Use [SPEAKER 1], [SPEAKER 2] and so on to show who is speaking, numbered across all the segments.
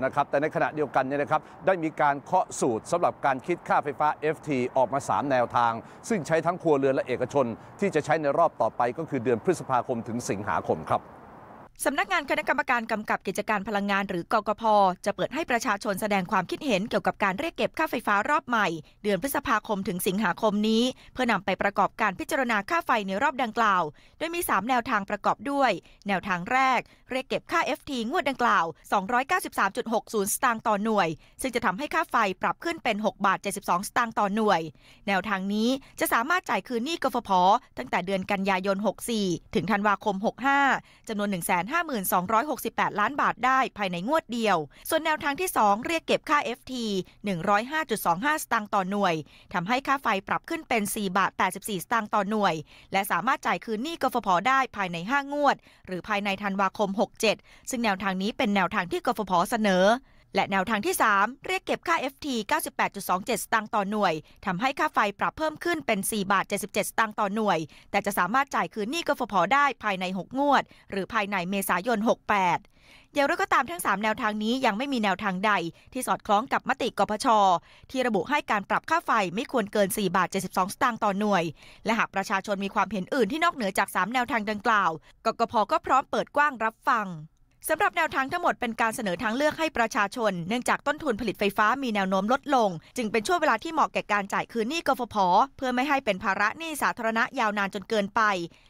[SPEAKER 1] นะครับแต่ในขณะเดียวกันเนี่ยนะครับได้มีการเคาะสูตรสำหรับการคิดค่าไฟฟ้า FT ออกมา 3 แนวทาง ซึ่งใช้ทั้งครัวเรือนและเอกชน ที่จะใช้ในรอบต่อไป ก็คือเดือนพฤษภาคมถึงสิงหาคมครับ
[SPEAKER 2] สำนักงาน คณะกรรมการกำกับกิจการพลังงานหรือกกพจะเปิดให้ประชาชนแสดงความคิดเห็นเกี่ยวกับการเรียกเก็บค่าไฟฟ้ารอบใหม่ เดือนพฤษภาคมถึงสิงหาคมนี้ เพื่อนำไปประกอบการพิจารณาค่าไฟในรอบดังกล่าวโดยมี 3 แนวทางประกอบด้วย แนวทางแรก เรียกเก็บค่า FT งวดดังกล่าว293.60สตางค์ต่อหน่วย ซึ่งจะทำให้ค่าไฟปรับขึ้นเป็น 6 บาท 72 สตางค์ต่อหน่วย แนวทางนี้จะสามารถจ่ายคืนหนี้กฟผตั้งแต่เดือนกันยายน 64 ถึงธันวาคม 65จำนวน1แ0 0 1 5 2 6 6 8 ล้านบาทได้ภายในงวดเดียว ส่วนแนวทางที่ 2 เรียกเก็บค่า FT 105.25 สตางค์ต่อหน่วยทำให้ค่าไฟปรับขึ้นเป็น 4บาท84 สตางค์ต่อหน่วย และสามารถจ่ายคืนหนี้กฟผได้ภายใน 5 งวด หรือภายในธันวาคม 67 ซึ่งแนวทางนี้เป็นแนวทางที่กฟผเสนอและแนวทางที่ 3 เรียกเก็บค่า FT 98.27 สตางค์ต่อหน่วย ทำให้ค่าไฟปรับเพิ่มขึ้นเป็น 4 บาท 77 สตางค์ต่อหน่วย แต่จะสามารถจ่ายคืนหนี้กฟผได้ภายใน 6 งวด หรือภายในเมษายน 68อย่างไรก็ตามทั้ง 3 แนวทางนี้ยังไม่มีแนวทางใด ที่สอดคล้องกับมติกพช ที่ระบุให้การปรับค่าไฟไม่ควรเกิน 4 บาท 72 สตางค์ต่อหน่วย และหากประชาชนมีความเห็นอื่นที่นอกเหนือจาก 3 แนวทางดังกล่าวกกพก็พร้อมเปิดกว้างรับฟังสำหรับแนวทางทั้งหมดเป็นการเสนอทางเลือกให้ประชาชน เนื่องจากต้นทุนผลิตไฟฟ้ามีแนวโน้มลดลง จึงเป็นช่วงเวลาที่เหมาะแก่การจ่ายคืนหนี้กฟผ เพื่อไม่ให้เป็นภาระหนี้สาธารณะยาวนานจนเกินไป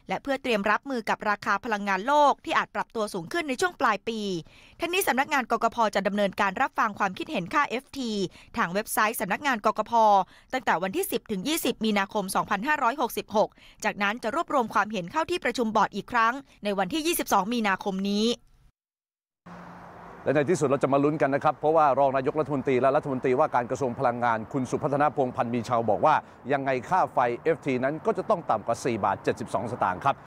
[SPEAKER 2] และเพื่อเตรียมรับมือกับราคาพลังงานโลกที่อาจปรับตัวสูงขึ้นในช่วงปลายปีทั้งนี้สำนักงานกกพจะดำเนินการรับฟังความคิดเห็นค่า FT ทางเว็บไซต์สำนักงานกกพตั้งแต่วันที่ 10ถึง20 มีนาคม 2566 จากนั้นจะรวบรวมความเห็นเข้าที่ประชุมบอร์ดอีกครั้ง ในวันที่ 22 มีนาคมนี้
[SPEAKER 1] และในที่สุดเราจะมาลุ้นกันนะครับ เพราะว่ารองนายกรัฐมนตรีและรัฐมนตรีว่าการกระทรวงพลังงานคุณสุพัฒนาพงพันธ์มีชาวบอกว่ายังไงค่าไฟ FT นั้นก็จะต้องต่ำกว่า4บาท 72 สตางค์ครับ